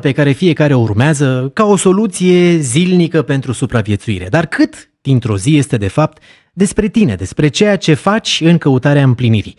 pe care fiecare o urmează ca o soluție zilnică pentru supraviețuire. Dar cât dintr-o zi este de fapt despre tine, despre ceea ce faci în căutarea împlinirii?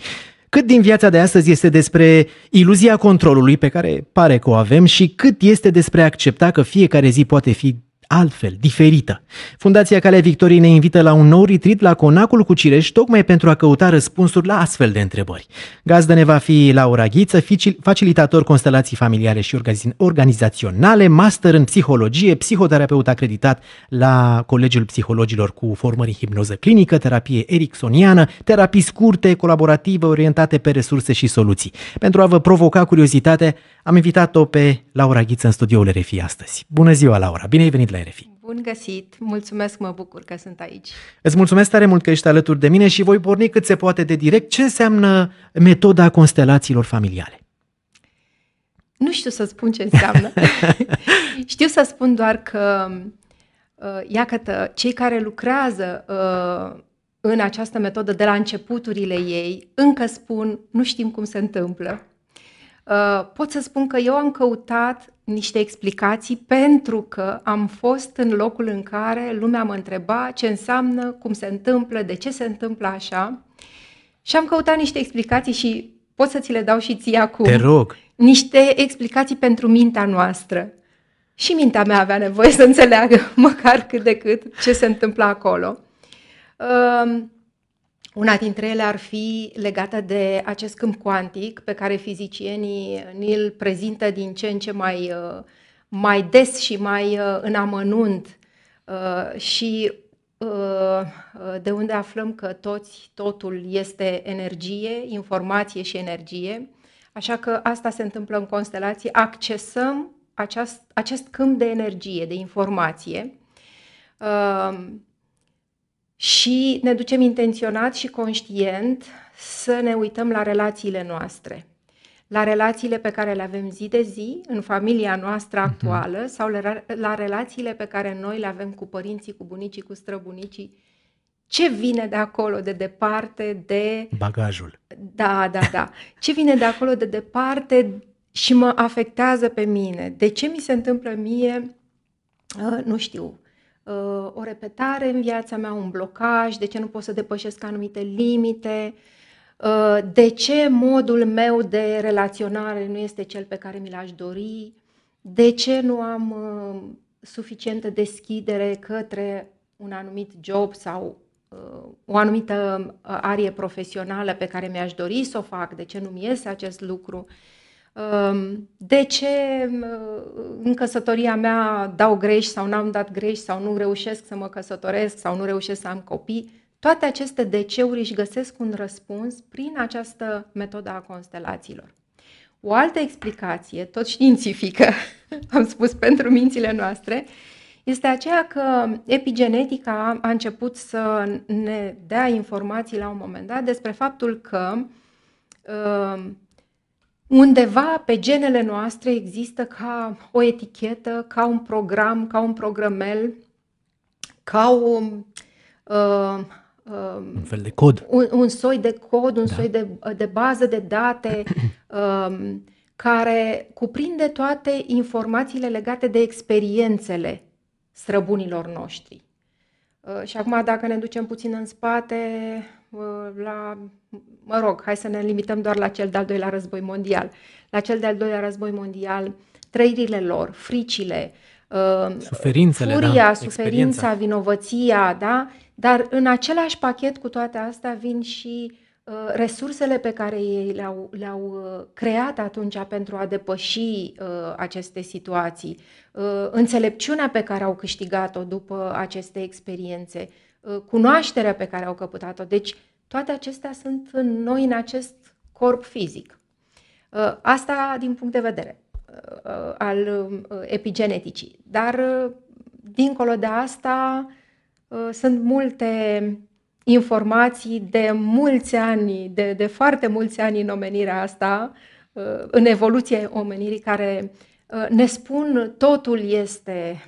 Cât din viața de astăzi este despre iluzia controlului pe care pare că o avem și cât este despre a accepta că fiecare zi poate fi altfel, diferită. Fundația Calea Victoriei ne invită la un nou retreat la Conacul cu Cireș tocmai pentru a căuta răspunsuri la astfel de întrebări. Gazdă ne va fi Laura Ghiță, facilitator constelații familiale și organizaționale, master în psihologie, psihoterapeut acreditat la Colegiul Psihologilor cu formări în hipnoză clinică, terapie ericksoniană, terapii scurte, colaborative, orientate pe resurse și soluții. Pentru a vă provoca curiozitate, am invitat-o pe Laura Ghiță în studioul RFI astăzi. Bună ziua, Laura! Bine ai venit la Erefi. Bun găsit! Mulțumesc, mă bucur că sunt aici. Îți mulțumesc tare mult că ești alături de mine și voi porni cât se poate de direct ce înseamnă metoda constelațiilor familiale. Nu știu să spun ce înseamnă. știu să spun doar că, uh, iată, cei care lucrează uh, în această metodă de la începuturile ei încă spun nu știm cum se întâmplă. Uh, pot să spun că eu am căutat niște explicații pentru că am fost în locul în care lumea mă întreba ce înseamnă, cum se întâmplă, de ce se întâmplă așa. Și am căutat niște explicații și pot să ți le dau și ție acum. Te rog. Niște explicații pentru mintea noastră. Și mintea mea avea nevoie să înțeleagă măcar cât de cât ce se întâmplă acolo. Uh, una dintre ele ar fi legată de acest câmp cuantic pe care fizicienii ni prezintă din ce în ce mai, uh, mai des și mai uh, în amănunt uh, și de unde aflăm că toți, totul este energie, informație și energie. Așa că asta se întâmplă în constelații, accesăm aceast, acest câmp de energie, de informație și ne ducem intenționat și conștient să ne uităm la relațiile noastre, la relațiile pe care le avem zi de zi în familia noastră mhm. actuală sau la relațiile pe care noi le avem cu părinții, cu bunicii, cu străbunicii. Ce vine de acolo, de departe, de. Bagajul. Da, da, da. Ce vine de acolo, de departe și mă afectează pe mine? De ce mi se întâmplă mie, uh, nu știu, Uh, o repetare în viața mea, un blocaj, de ce nu pot să depășesc anumite limite, uh, de ce modul meu de relaționare nu este cel pe care mi l-aș dori, de ce nu am uh, suficientă deschidere către un anumit job sau o anumită arie profesională pe care mi-aș dori să o fac, de ce nu-mi iese acest lucru. Uh, de ce în căsătoria mea dau greș sau n-am dat greș sau nu reușesc să mă căsătoresc sau nu reușesc să am copii. Toate aceste deceuri își găsesc un răspuns prin această metodă a constelațiilor. O altă explicație, tot științifică, am spus pentru mințile noastre, este aceea că epigenetica a început să ne dea informații la un moment dat despre faptul că Undeva pe genele noastre există ca o etichetă, ca un program, ca un programel, ca o, uh, uh, un fel de cod. Un, un soi de cod, un da. soi de, de bază de date uh, care cuprinde toate informațiile legate de experiențele străbunilor noștri. Uh, și acum, dacă ne ducem puțin în spate, uh, la mă rog, hai să ne limităm doar la cel de-al doilea război mondial. La cel de-al doilea război mondial, trăirile lor, fricile, uh, suferințele, da, furia, da, suferința, vinovăția, da? Dar în același pachet cu toate astea vin și uh, resursele pe care ei le-au, le-au uh, creat atunci pentru a depăși uh, aceste situații, uh, înțelepciunea pe care au câștigat-o după aceste experiențe, cunoașterea pe care au căpătat-o. Deci toate acestea sunt în noi, în acest corp fizic. Uh, asta din punct de vedere uh, uh, al epigeneticii. Dar, dincolo de asta, sunt multe informații de mulți ani, de, de foarte mulți ani în omenirea asta, în evoluție omenirii, care ne spun totul este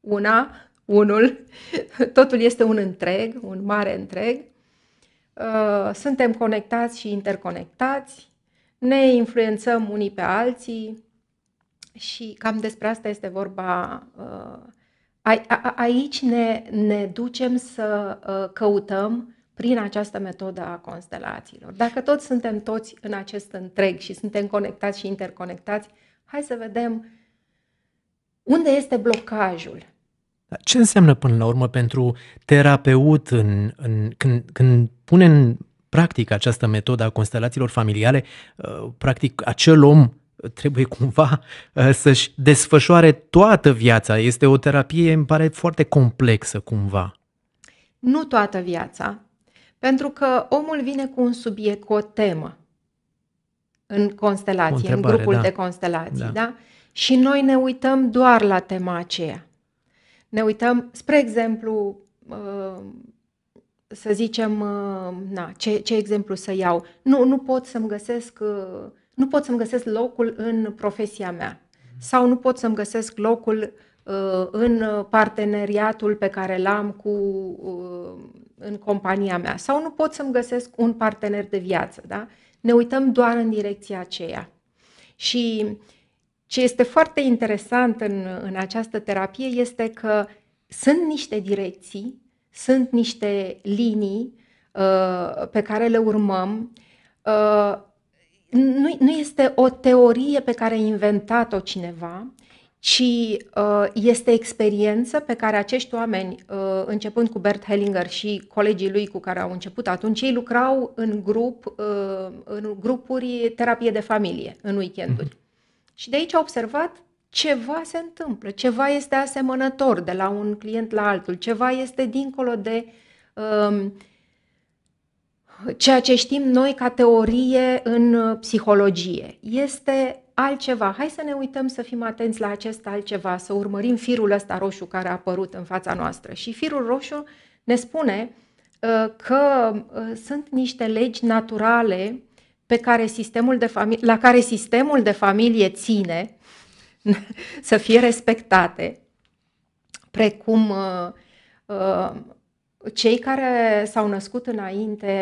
una, unul, totul este un întreg, un mare întreg Uh, suntem conectați și interconectați, ne influențăm unii pe alții și cam despre asta este vorba. Uh, aici ne, ne ducem să uh, căutăm prin această metodă a constelațiilor. Dacă toți suntem toți în acest întreg și suntem conectați și interconectați, hai să vedem unde este blocajul dar ce înseamnă până la urmă pentru terapeut în, în, când, când pune în practică această metodă a constelațiilor familiale, uh, practic acel om uh, trebuie cumva uh, să-și desfășoare toată viața. Este o terapie, îmi pare, foarte complexă cumva. Nu toată viața. Pentru că omul vine cu un subiect, cu o temă în constelație, în grupul da. de constelații, da. da? Și noi ne uităm doar la tema aceea ne uităm, spre exemplu, uh, să zicem, uh, na, ce, ce exemplu să iau? Nu, nu pot să-mi găsesc, uh, nu pot să-mi găsesc locul în profesia mea sau nu pot să-mi găsesc locul în parteneriatul pe care l-am cu, în compania mea sau nu pot să-mi găsesc un partener de viață. Da? Ne uităm doar în direcția aceea. Și ce este foarte interesant în, în această terapie este că sunt niște direcții, sunt niște linii uh, pe care le urmăm. Uh, nu, nu este o teorie pe care a inventat-o cineva, ci uh, este experiență pe care acești oameni, uh, începând cu Bert Hellinger și colegii lui cu care au început atunci, ei lucrau în grup, uh, în grupuri terapie de familie în weekenduri. Mm-hmm. Și de aici a observat ceva se întâmplă, ceva este asemănător de la un client la altul, ceva este dincolo de um, ceea ce știm noi ca teorie în uh, psihologie. Este altceva. Hai să ne uităm să fim atenți la acest altceva, să urmărim firul ăsta roșu care a apărut în fața noastră. Și firul roșu ne spune uh, că uh, sunt niște legi naturale pe care sistemul de fami- la care sistemul de familie ține să fie respectate, precum uh, uh, cei care s-au născut înainte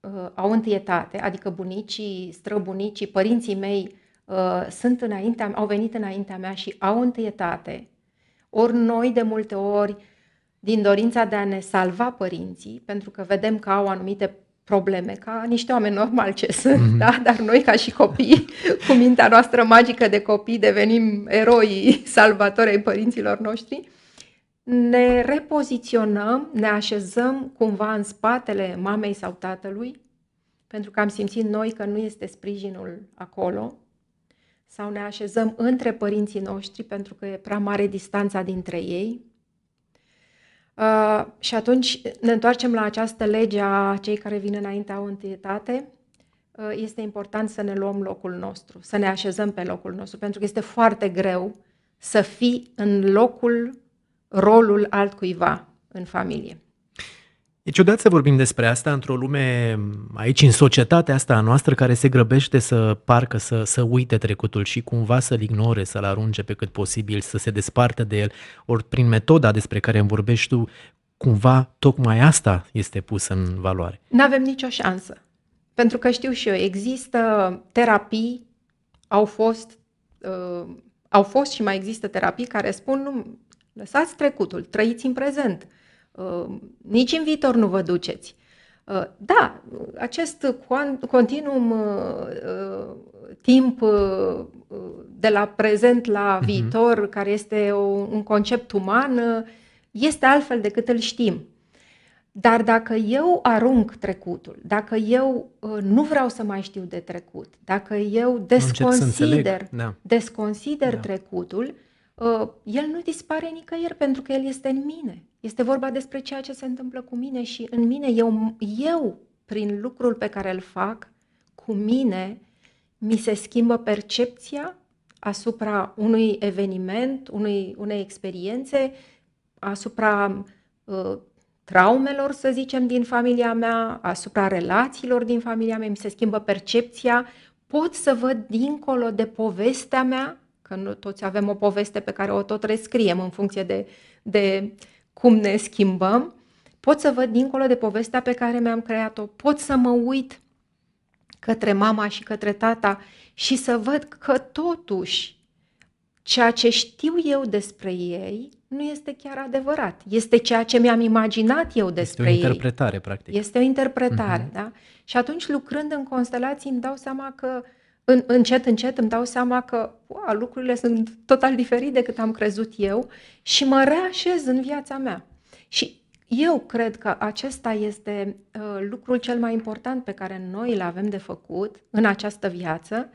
uh, au întâietate, adică bunicii, străbunicii, părinții mei uh, sunt înaintea, au venit înaintea mea și au întâietate. Ori noi de multe ori din dorința de a ne salva părinții, pentru că vedem că au anumite probleme, ca niște oameni normali ce sunt, mm-hmm. da? dar noi ca și copii, cu mintea noastră magică de copii, devenim eroi salvatori ai părinților noștri, ne repoziționăm, ne așezăm cumva în spatele mamei sau tatălui, pentru că am simțit noi că nu este sprijinul acolo, sau ne așezăm între părinții noștri pentru că e prea mare distanța dintre ei, Uh, și atunci ne întoarcem la această lege a cei care vin înaintea o întâietate. Uh, este important să ne luăm locul nostru, să ne așezăm pe locul nostru, pentru că este foarte greu să fii în locul, rolul altcuiva în familie. E ciudat să vorbim despre asta într-o lume aici, în societatea asta a noastră, care se grăbește să parcă să, să uite trecutul și cumva să-l ignore, să-l arunce pe cât posibil, să se despartă de el. Ori prin metoda despre care îmi vorbești tu, cumva tocmai asta este pus în valoare. Nu avem nicio șansă. Pentru că știu și eu, există terapii, au fost, uh, au fost și mai există terapii care spun nu, lăsați trecutul, trăiți în prezent. Uh, Ehm, nici în viitor nu vă duceți. Ehm, da, acest continuum ehm, timp de la prezent la mhm. viitor, uh-huh. care este un concept uman, este altfel decât îl știm. Dar dacă eu arunc trecutul, dacă eu nu vreau să mai știu de trecut, dacă eu desconsider, da. desconsider da. trecutul, el nu dispare nicăieri pentru că el este în mine. Este vorba despre ceea ce se întâmplă cu mine și în mine. Eu, eu prin lucrul pe care îl fac, cu mine, mi se schimbă percepția asupra unui eveniment, unui, unei experiențe, asupra uh, traumelor, să zicem, din familia mea, asupra relațiilor din familia mea, mi se schimbă percepția, pot să văd dincolo de povestea mea, că nu toți avem o poveste pe care o tot rescriem în funcție de, de cum ne schimbăm, pot să văd dincolo de povestea pe care mi-am creat-o, pot să mă uit către mama și către tata și să văd că totuși ceea ce știu eu despre ei nu este chiar adevărat. Este ceea ce mi-am imaginat eu despre ei. Este o interpretare, ei. practic. Este o interpretare, uh-huh. da? Și atunci, lucrând în constelații, îmi dau seama că uh, în, încet, încet îmi dau seama că ua, lucrurile sunt total diferite decât am crezut eu și mă reașez în viața mea. Și eu cred că acesta este uh, lucrul cel mai important pe care noi îl avem de făcut în această viață,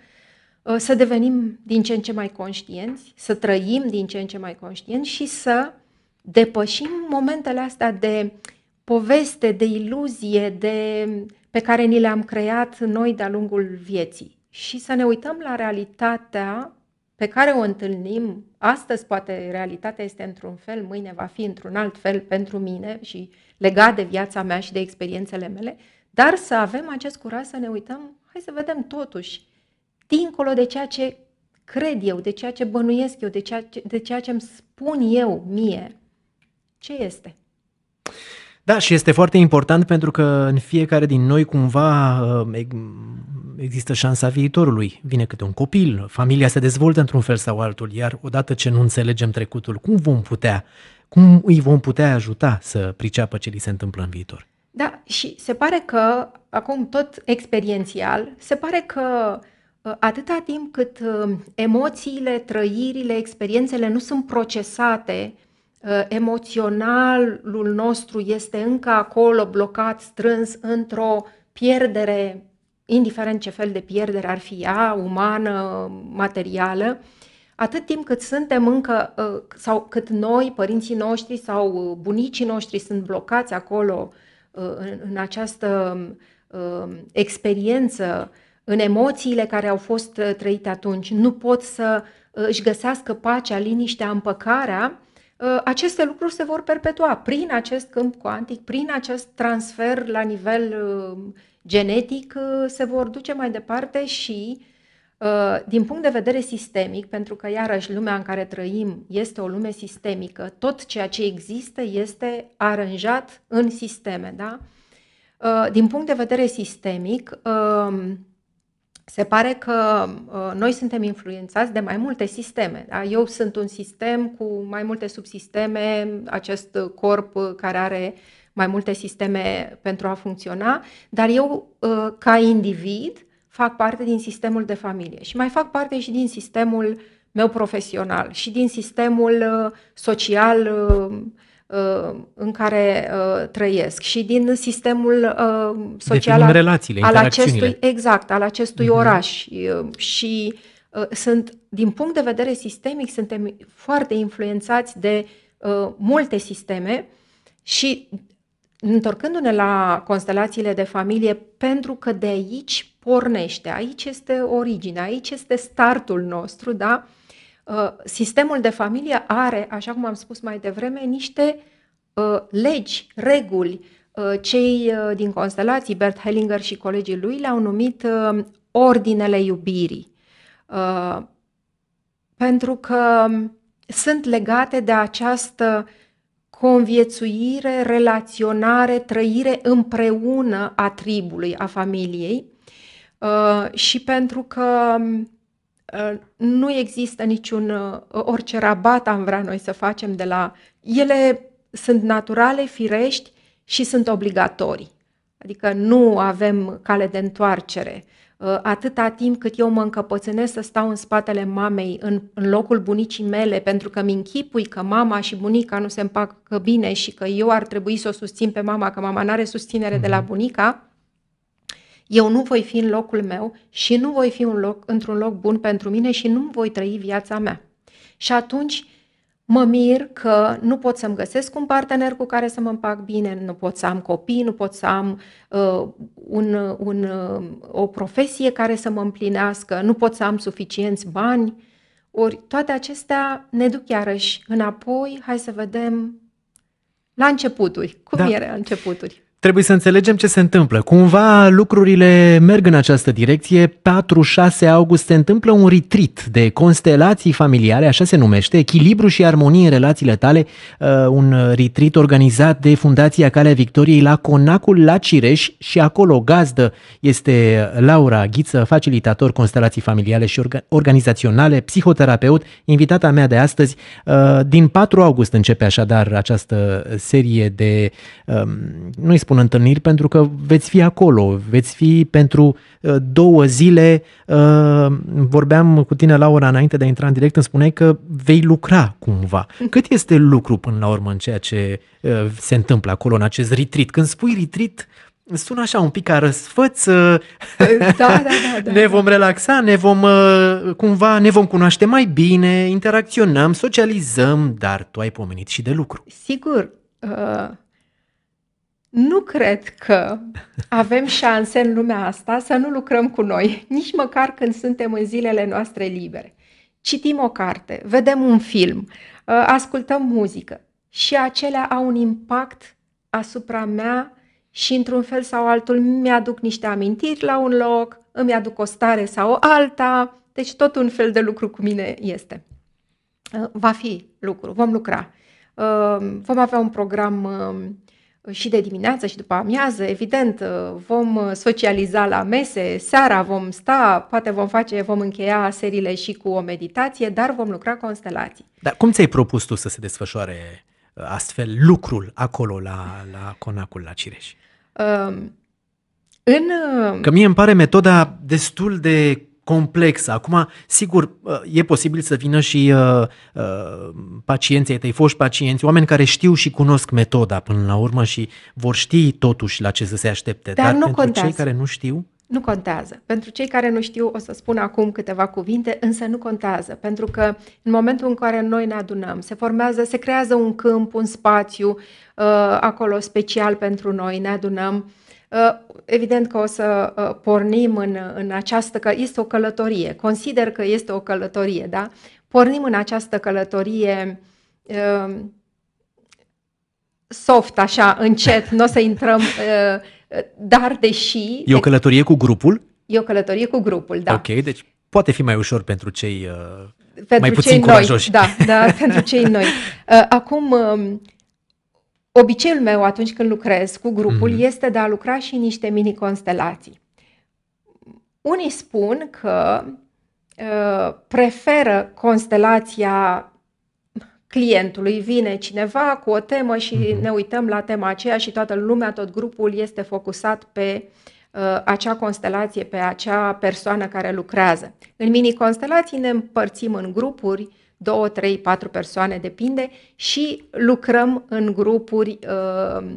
uh, să devenim din ce în ce mai conștienți, să trăim din ce în ce mai conștienți și să depășim momentele astea de poveste, de iluzie, de pe care ni le-am creat noi de-a lungul vieții și să ne uităm la realitatea pe care o întâlnim astăzi, poate realitatea este într-un fel, mâine va fi într-un alt fel pentru mine și legat de viața mea și de experiențele mele, dar să avem acest curaj să ne uităm, hai să vedem totuși, dincolo de ceea ce cred eu, de ceea ce bănuiesc eu, de ceea ce, de ceea ce îmi spun eu mie, ce este. Da, și este foarte important pentru că în fiecare din noi cumva uh, există șansa viitorului. Vine câte un copil, familia se dezvoltă într-un fel sau altul, iar odată ce nu înțelegem trecutul, cum vom putea, cum îi vom putea ajuta să priceapă ce li se întâmplă în viitor? Da, și se pare că, acum tot experiențial, se pare că uh, atâta timp cât uh, emoțiile, trăirile, experiențele nu sunt procesate, uh, emoționalul nostru este încă acolo blocat, strâns într-o pierdere indiferent ce fel de pierdere ar fi ea, umană, materială, atât timp cât suntem încă, uh, sau cât noi, părinții noștri sau uh, bunicii noștri sunt blocați acolo uh, în, în această experiență, în emoțiile care au fost trăite atunci, nu pot să își găsească pacea, liniștea, împăcarea, aceste lucruri se vor perpetua prin acest câmp cuantic, prin acest transfer la nivel genetic uh, se vor duce mai departe și uh, din punct de vedere sistemic, pentru că iarăși lumea în care trăim este o lume sistemică, tot ceea ce există este aranjat în sisteme, da? Uh, din punct de vedere sistemic, um, se pare că noi suntem influențați de mai multe sisteme. Da? Eu sunt un sistem cu mai multe subsisteme, acest corp care are mai multe sisteme pentru a funcționa, dar eu, ă, ca individ, fac parte din sistemul de familie și mai fac parte și din sistemul meu profesional și din sistemul ă, social ă, în care trăiesc și din sistemul social al, relațiile, al acestui exact, al acestui uh-huh. oraș și sunt din punct de vedere sistemic suntem foarte influențați de multe sisteme și Întorcându-ne la constelațiile de familie, pentru că de aici pornește, aici este originea, aici este startul nostru, da? Uh, sistemul de familie are, așa cum am spus mai devreme, niște uh, legi, reguli. Uh, cei din constelații, Bert Hellinger și colegii lui, le-au numit ordinele iubirii. Pentru că um, sunt legate de această uh, conviețuire, relaționare, trăire împreună a tribului, a familiei uh, și pentru că uh, nu există niciun, uh, orice rabat am vrea noi să facem de la... Ele sunt naturale, firești și sunt obligatorii. Adică nu avem cale de întoarcere. Uh, atâta timp cât eu mă încăpățânesc să stau în spatele mamei, în, în locul bunicii mele, pentru că mi închipui că mama și bunica nu se împacă bine și că eu ar trebui să o susțin pe mama, că mama nu are susținere mm-hmm. de la mhm. bunica, eu nu voi fi în locul meu și nu voi fi un loc, într-un loc bun pentru mine și nu voi trăi viața mea. Și atunci mă mir că nu pot să-mi găsesc un partener cu care să mă împac bine, nu pot să am copii, nu pot să am uh, un, un, uh, o profesie care să mă împlinească, nu pot să am suficienți bani. Ori toate acestea ne duc iarăși înapoi, hai să vedem la începuturi. Cum da. era începuturi? Trebuie să înțelegem ce se întâmplă. Cumva lucrurile merg în această direcție. 4-6 august se întâmplă un retreat de constelații familiale, așa se numește, echilibru și armonie în relațiile tale, uh, un retreat organizat de Fundația Calea Victoriei la Conacul la Cireș și acolo gazdă este Laura Ghiță, facilitator constelații familiale și orga- organizaționale, psihoterapeut, invitata mea de astăzi. Uh, din 4 august începe așadar această serie de, um, nu-i spun spun întâlniri, pentru că veți fi acolo, veți fi pentru uh, două zile. Uh, vorbeam cu tine, Laura, înainte de a intra în direct, îmi spuneai că vei lucra cumva. Mm. Cât este lucru până la urmă în ceea ce uh, se întâmplă acolo, în acest retreat? Când spui retreat, sună așa un pic ca răsfăț, da, da, da, da, da, ne vom relaxa, ne vom cumva, ne vom cunoaște mai bine, interacționăm, socializăm, dar tu ai pomenit și de lucru. Sigur, uh, nu cred că avem șanse în lumea asta să nu lucrăm cu noi, nici măcar când suntem în zilele noastre libere. Citim o carte, vedem un film, uh, ascultăm muzică și acelea au un impact asupra mea și într-un fel sau altul mi-aduc niște amintiri la un loc, îmi aduc o stare sau alta, deci tot un fel de lucru cu mine este. Uh, va fi lucru, vom lucra. Uh, vom avea un program și de dimineață și după amiază, evident, uh, vom uh, socializa la mese, seara vom sta, poate vom face, vom încheia serile și cu o meditație, dar vom lucra constelații. Dar cum ți-ai propus tu să se desfășoare uh, astfel lucrul acolo la, la conacul la Cireș? Um, în... Că mie îmi pare metoda destul de complexă. Acum, sigur, e posibil să vină și uh, uh, pacienții tăi, foști pacienți, oameni care știu și cunosc metoda până la urmă și vor ști totuși la ce să se aștepte. Dar, Dar nu pentru contează. cei care nu știu... Nu contează. Pentru cei care nu știu, o să spun acum câteva cuvinte, însă nu contează, pentru că în momentul în care noi ne adunăm, se formează, se creează un câmp, un spațiu uh, acolo special pentru noi, ne adunăm uh, Uh, evident că o să uh, pornim în, în această, că este o călătorie, consider că este o călătorie, da? Pornim în această călătorie uh, soft, așa, încet, nu o să intrăm, dar deși... E o călătorie cu grupul? E o călătorie cu grupul, da. Ok, deci poate fi mai ușor pentru cei pentru mai puțin cei curajoși. Noi, da, da, pentru cei noi. Acum, um, obiceiul meu atunci când lucrez cu grupul mm-hmm. este de a lucra și niște mini-constelații. Unii spun că uh, preferă constelația clientului. Vine cineva cu o temă și mm-hmm. ne uităm la tema aceea și toată lumea, tot grupul este focusat pe uh, acea constelație, pe acea persoană care lucrează. În mini-constelații ne împărțim în grupuri două, trei, patru persoane, depinde, și lucrăm în grupuri uh,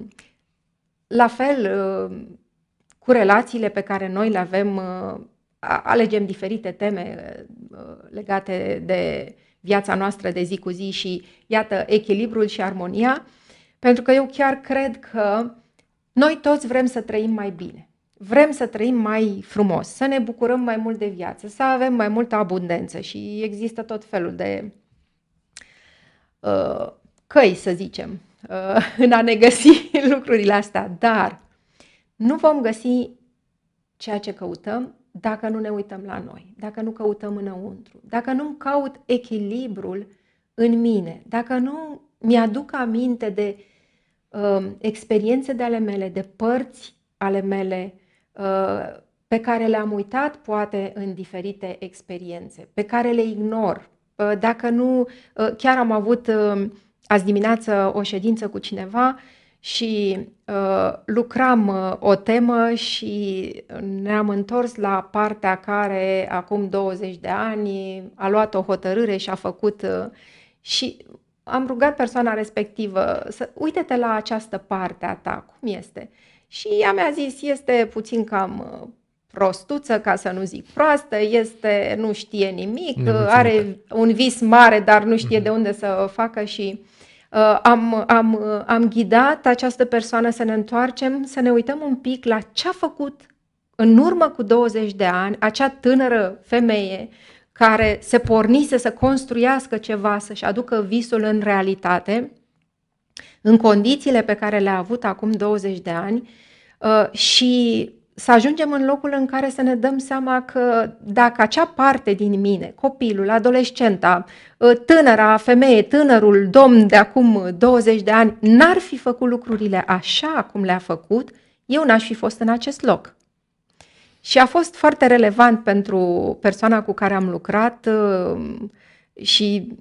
la fel uh, cu relațiile pe care noi le avem, uh, alegem diferite teme legate de viața noastră de zi cu zi și, iată, echilibrul și armonia, pentru că eu chiar cred că noi toți vrem să trăim mai bine vrem să trăim mai frumos, să ne bucurăm mai mult de viață, să avem mai multă abundență și există tot felul de uh, căi, să zicem, uh, în a ne găsi lucrurile astea, dar nu vom găsi ceea ce căutăm dacă nu ne uităm la noi, dacă nu căutăm înăuntru, dacă nu caut echilibrul în mine, dacă nu mi-aduc aminte de uh, experiențe de ale mele, de părți ale mele pe care le-am uitat poate în diferite experiențe, pe care le ignor. Uh, dacă nu, uh, chiar am avut uh, azi dimineață o ședință cu cineva și lucram o temă și ne-am întors la partea care acum 20 de ani a luat o hotărâre și a făcut și am rugat persoana respectivă să uite-te la această parte a ta, cum este? Uh, și ea mi-a zis, este puțin cam uh, prostuță, ca să nu zic proastă, este, nu știe nimic, uh, Nemulțumită. are un vis mare, dar nu știe mm-hmm. de unde să o facă și uh, am, am, uh, am ghidat această persoană să ne întoarcem, să ne uităm un pic la ce a făcut în urmă cu 20 de ani acea tânără femeie care se pornise să construiască ceva, să-și aducă visul în realitate în condițiile pe care le-a avut acum 20 de ani uh, și să ajungem în locul în care să ne dăm seama că dacă acea parte din mine, copilul, adolescenta, uh, tânăra femeie, tânărul domn de acum 20 de ani, n-ar fi făcut lucrurile așa cum le-a făcut, eu n-aș fi fost în acest loc. Și a fost foarte relevant pentru persoana cu care am lucrat uh, și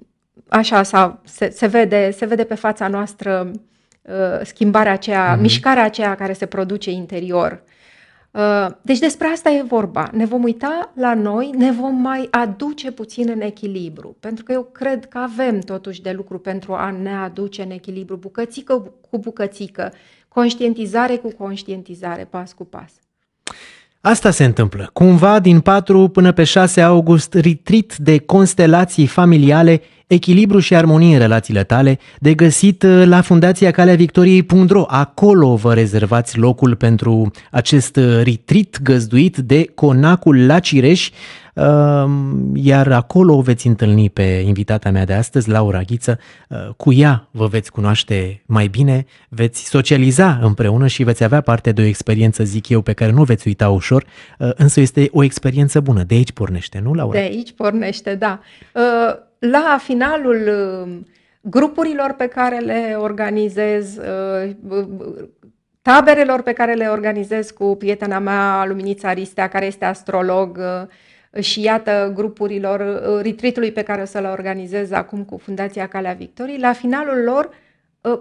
așa s se, se, vede, se vede pe fața noastră uh, schimbarea aceea, mm-hmm. mișcarea aceea care se produce interior. Uh, deci despre asta e vorba. Ne vom uita la noi, ne vom mai aduce puțin în echilibru, pentru că eu cred că avem totuși de lucru pentru a ne aduce în echilibru bucățică cu bucățică, conștientizare cu conștientizare, pas cu pas. Asta se întâmplă. Cumva, din 4 până pe 6 august, ritrit de constelații familiale, echilibru și armonie în relațiile tale, de găsit uh, la Fundația Calea Victoriei Pundro. Acolo vă rezervați locul pentru acest uh, ritrit găzduit de Conacul la Cireș, Ehm, iar acolo o veți întâlni pe invitata mea de astăzi, Laura Ghiță. Ehm, cu ea vă veți cunoaște mai bine, veți socializa împreună și veți avea parte de o experiență, zic eu, pe care nu veți uita ușor, ehm, însă este o experiență bună. De aici pornește, nu, Laura? De aici pornește, da. La finalul grupurilor pe care le organizez, taberelor pe care le organizez cu prietena mea, Luminița Ristea, care este astrolog, și iată grupurilor, uh, retreatului pe care o să-l organizez acum cu Fundația Calea Victoriei, la finalul lor uh,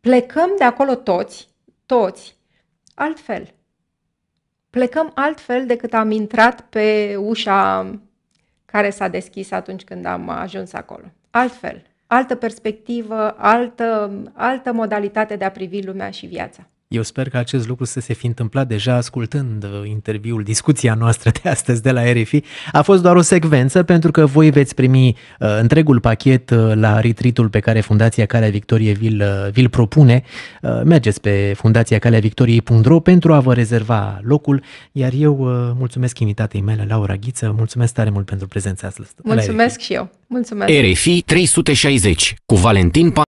plecăm de acolo toți, toți, altfel. Plecăm altfel decât am intrat pe ușa care s-a deschis atunci când am ajuns acolo. Altfel, altă perspectivă, altă, altă modalitate de a privi lumea și viața. Eu sper că acest lucru să se fi întâmplat deja ascultând uh, interviul, discuția noastră de astăzi de la RFI. A fost doar o secvență pentru că voi veți primi uh, întregul pachet uh, la retreat-ul pe care Fundația Calea Victorie vi-l, uh, vi propune. Uh, mergeți pe Victoriei.ro pentru a vă rezerva locul, iar eu uh, mulțumesc invitatei mele, Laura Ghiță, mulțumesc tare mult pentru prezența astăzi. Mulțumesc și eu. Mulțumesc. RFI 360 cu Valentin Pan-